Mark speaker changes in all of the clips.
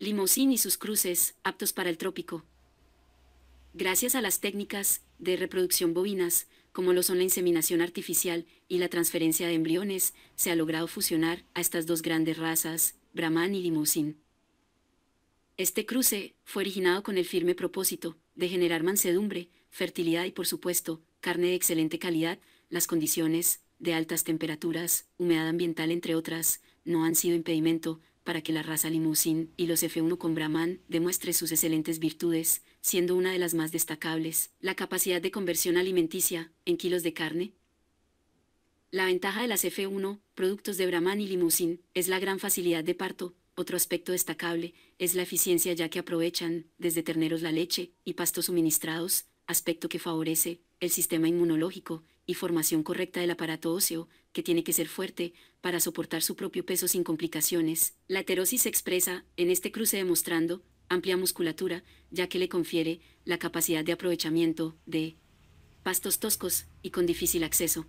Speaker 1: Limousin y sus cruces, aptos para el trópico. Gracias a las técnicas de reproducción bovinas, como lo son la inseminación artificial y la transferencia de embriones, se ha logrado fusionar a estas dos grandes razas, Brahman y Limousin. Este cruce fue originado con el firme propósito de generar mansedumbre, fertilidad y, por supuesto, carne de excelente calidad. Las condiciones de altas temperaturas, humedad ambiental, entre otras, no han sido impedimento para que la raza Limousin y los F1 con Brahman demuestre sus excelentes virtudes, siendo una de las más destacables, la capacidad de conversión alimenticia, en kilos de carne. La ventaja de las F1, productos de Brahman y Limousin, es la gran facilidad de parto, otro aspecto destacable es la eficiencia ya que aprovechan, desde terneros la leche y pastos suministrados, aspecto que favorece el sistema inmunológico y formación correcta del aparato óseo, que tiene que ser fuerte, para soportar su propio peso sin complicaciones. La aterosis se expresa, en este cruce demostrando, amplia musculatura, ya que le confiere la capacidad de aprovechamiento de pastos toscos y con difícil acceso.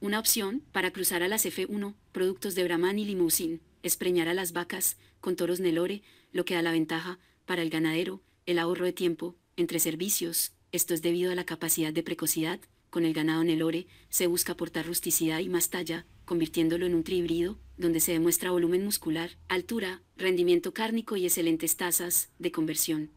Speaker 1: Una opción para cruzar a las F1, productos de Brahman y Limousin, es preñar a las vacas con toros Nelore, lo que da la ventaja para el ganadero, el ahorro de tiempo entre servicios, esto es debido a la capacidad de precocidad, con el ganado en el ore, se busca aportar rusticidad y más talla, convirtiéndolo en un trihíbrido, donde se demuestra volumen muscular, altura, rendimiento cárnico y excelentes tasas de conversión.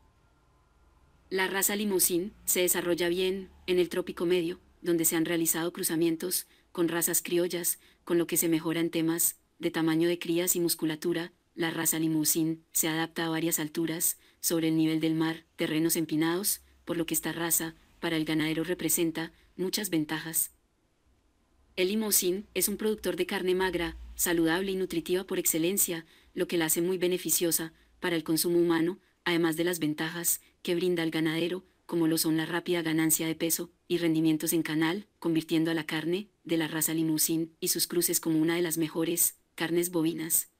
Speaker 1: La raza limousin se desarrolla bien en el trópico medio, donde se han realizado cruzamientos con razas criollas, con lo que se mejora en temas de tamaño de crías y musculatura. La raza limousin se adapta a varias alturas, sobre el nivel del mar, terrenos empinados, por lo que esta raza para el ganadero representa muchas ventajas. El limousin es un productor de carne magra, saludable y nutritiva por excelencia, lo que la hace muy beneficiosa para el consumo humano, además de las ventajas que brinda al ganadero, como lo son la rápida ganancia de peso y rendimientos en canal, convirtiendo a la carne de la raza limousin y sus cruces como una de las mejores carnes bovinas.